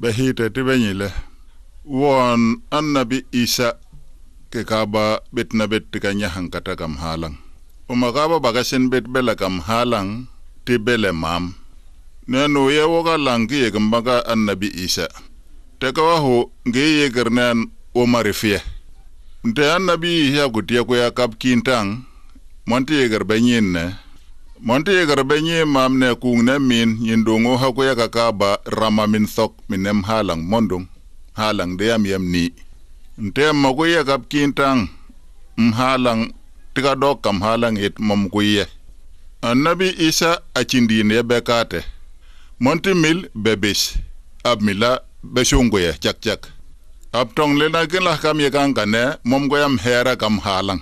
ɓe hiita ti ɓe ñile won annabi isa ke kaba ɓetna ɓet tika kata kam halan uma kaba bakasin ɓet ɓela kam halan ti bele mam nenu ye woka lanki yekimbaga annabi isa te kawahu ngi yekirnen umari fiye nte annabi isa kutiya kuya kap kintan monti yekir ɓe ñinne monti yikarbe nyi mam ne kung ne min yin dungu haku yaka rama min sok minem halang mondung halang de yam ni ntem maku yakap kintang mhalang tika dok kam halang it mom kuye annabi isa achindine bekate monti mil bebis ab mila besunguye chak chak ab lena kin lah kam yekang kane mom koyam hera kam halang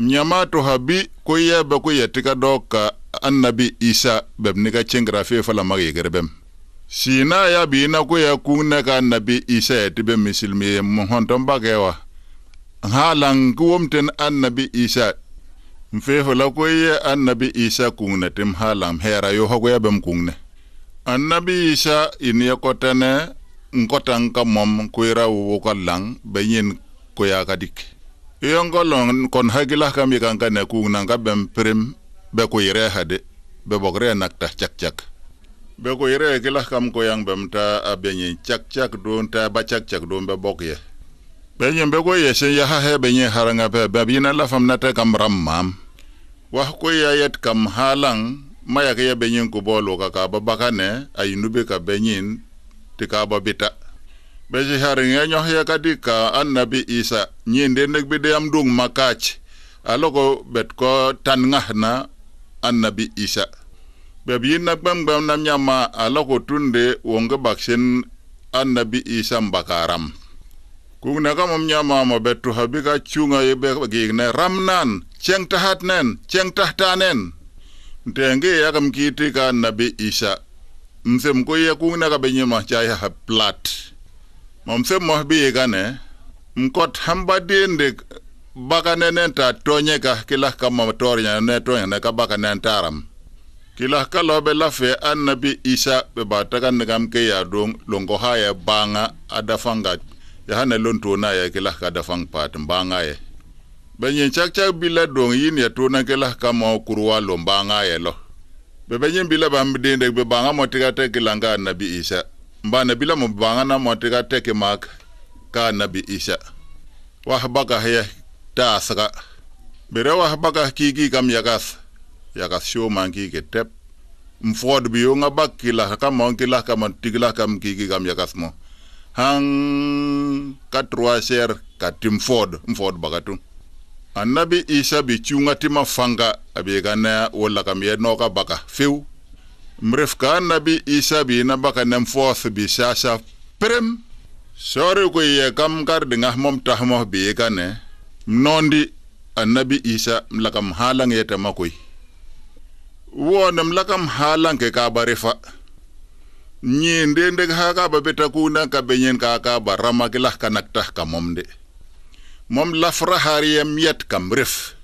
ñamato habi ko yebe ko yetti ka do ka annabi isa bem ni ka cengra fe fala magi gere bem sina ya bi na ko ya kun na ka annabi isa yetti bem muslimi mo honton bagewa halan gumten annabi isa mfe fala ko ye annabi isa kun na tim halan hera yo ho ko ya bem kun ne annabi isa in ye ko tane ngotan ka mom ko ira wo ko lang benyin ko ya kadik dik yongolong kon hagila kam yikan kane kung nan ka bem prim be ku yire hade be bogre nak ta chak chak be ku yire kila kam ko yang bem ta abenye chak chak don ta ba chak chak don be bokye benye be ko ye shen ya ha he benye haranga be be bina la fam na ta kam ram mam wa ko ya yet kam halang maya ke ya benye ku bolo ka ka ba bakane ay nube ka benye ti ka ba bita beji harin ya nyohya kadika annabi isa nyinde nek bide am dung makach aloko bet ko tan ngahna annabi isa bebi na gbam gbam nam nyama aloko tunde wonga baksin annabi isa mbakaram kung na kamam nyama ma betu habika chunga yebe gigne ramnan cheng tahatnen cheng tahtanen ntenge yakam kiti ka annabi isa msemko yakung na kabenyema chaya plat mam se mo bi yegane mkot hamba dinde baka nenen ta tonye ka kila ka mam tornya ne tonya ne ka baka nen taram kila ka lobe lafe annabi isa be bataka ngam ke ya dong longo haya banga adafanga ya hana lonto na ya kila ka dafang pat banga ye benyen chak chak bila dong yin ya tona kila ka mo kurwa lombanga ye lo be benyen bila bam dinde be banga mo tigata kila nga annabi isa mbana bila mo bangana mo tega teke mak ka nabi isa wah baga he ta saga bere wah baga kiki kam yagas yagas sho man kike tep mfod bi yo nga bakila kam mon kila kam tigla kam kiki kam yagas mo han katrua ser katim fod mfod bagatu annabi isa bi chunga tima fanga abega wala kam ye no ka baka fiu mrefka nabi isa bi na baka nem foth bi sasa prem sori ko ye kam kar ngah mom mo bi kane nondi annabi isa mlakam halang yeta makoy wona mlakam halang ke ka barifa nyi nde ha ka ba beta na ka benyen ka ka barama kilah kanak tah ka de mom lafra hariyam yet kam ref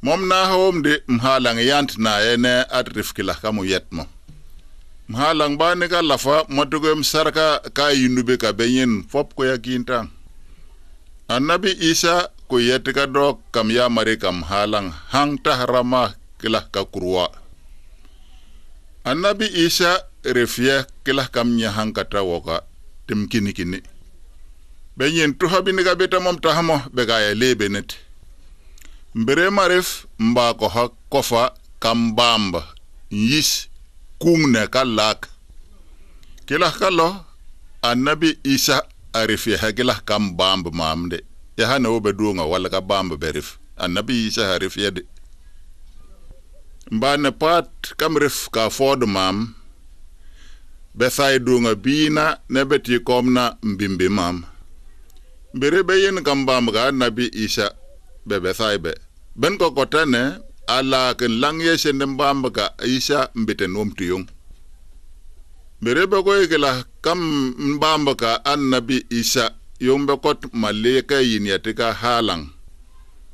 mom na hom de mhalang yant na ene atrif kila kamu yetmo mhalang ba ne ka lafa matugo msarka ka yinube ka benyen fop ko yakinta annabi isa ko yetka do kam ya mare kam halang hang tahrama kila ka kurwa annabi isa refie kila kam nya hang kata woka timkini kini benyen tuhabi ne ka beta mom tahmo be ga ya lebenet mbirema ref mbaako xa kofa kam mbaamba yis kuŋ ne ka laak kilax ka lo annabi isa a ref yaxa kilax kam mbaamb maam de yaxa ne wo be duŋa wala ka mbaamb be ref annabi isa a ref ya de mbaa ne paat kam ref ka fod maam be thay duŋa biina ne be ti koom na mbimbi maam mbire be yen kam mbaamb ka annabi isa bebe thaibe ben ko kotane ala ken lang ye shende mbamba ka isha mbite nom tuyong berebe ko ikela kam mbamba ka annabi isha yombe kot maleka yinietika halang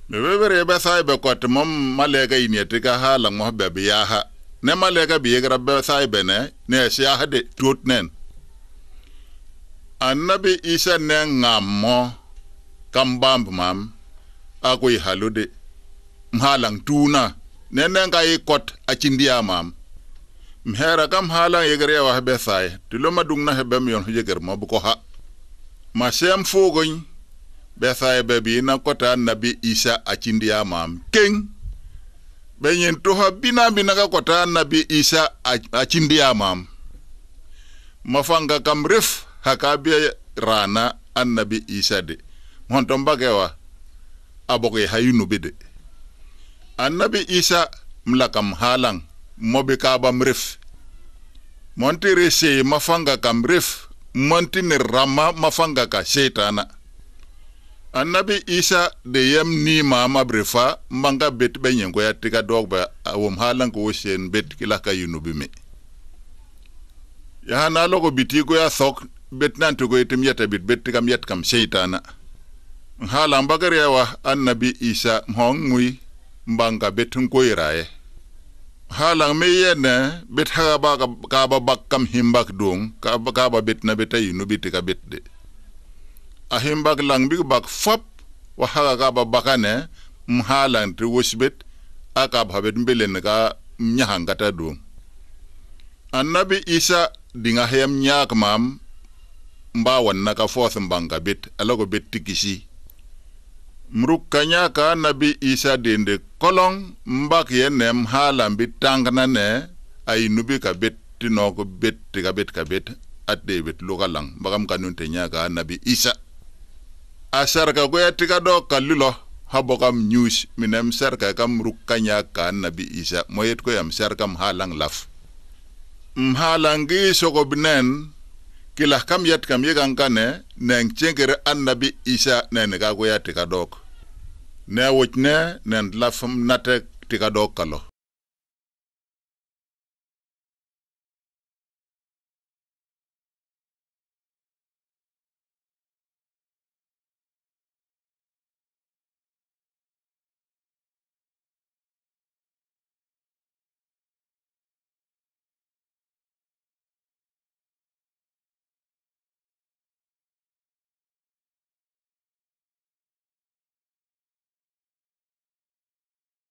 bebebere be thaibe kot mom maleka yinietika halang mo bebe yaha ne maleka biyegra be thaibe ne ne shiaha de nen annabi isa ne ngammo kambamb mam akuyihalote mhalang tuna nenenga ikot achindia mam mhera kam halang yegere wa hebe sai tiloma dungna hebe mion yeger mob ko ha ma masem fogoy be sai be bi na kota nabi isa a achindia mam king benyen to ha bina bi na ka kota nabi isa a achindia mam mafanga kam ref haka bi rana annabi isa de mon wa aboke hayunu bide annabi isa mlakam halang mobe kabam ref monti rese mafanga kam ref monti ne rama mafanga ka shetana annabi isa de yam ni mama brefa manga bet benye ngoya tika dogba awom halang ko shen bet kila ka yunu bime ya hanalo ko bitigo ya sok bet nan to go itim yata bit bet kam yat kam shetana haala mbagarewa annabi isa hon muy mbanga betun koyraye haala me yene bet haga ba ka ba bak kam himbak dong ka ba ka ba bet na betay nu bit ka bet de a himbak lang bi bak fop wa haga ka ba bakane mu haala ndri wosbet aka ba bet mbelen ka nya hangata dong annabi isa dinga hem nyaak mam mbawon naka fourth mbanga bit alako bet tikisi mrukanya ka nabi isa dende kolong mbak ye nem halam bi tangna ne ay nubi ka bet tino ko bet ka bet ka bet at de bet lugalang bagam kanun te nyaka nabi isa asar ka ko yatika do kalilo habokam news minem sarka kam rukanya ka nabi isa moyet ko yam sarkam halang laf mhalangi sokobnen la kam yat kam yegan kane neng chengere annabi isa nene kagoya tikadok ne wuch ne nen lafam natek tikadok kalo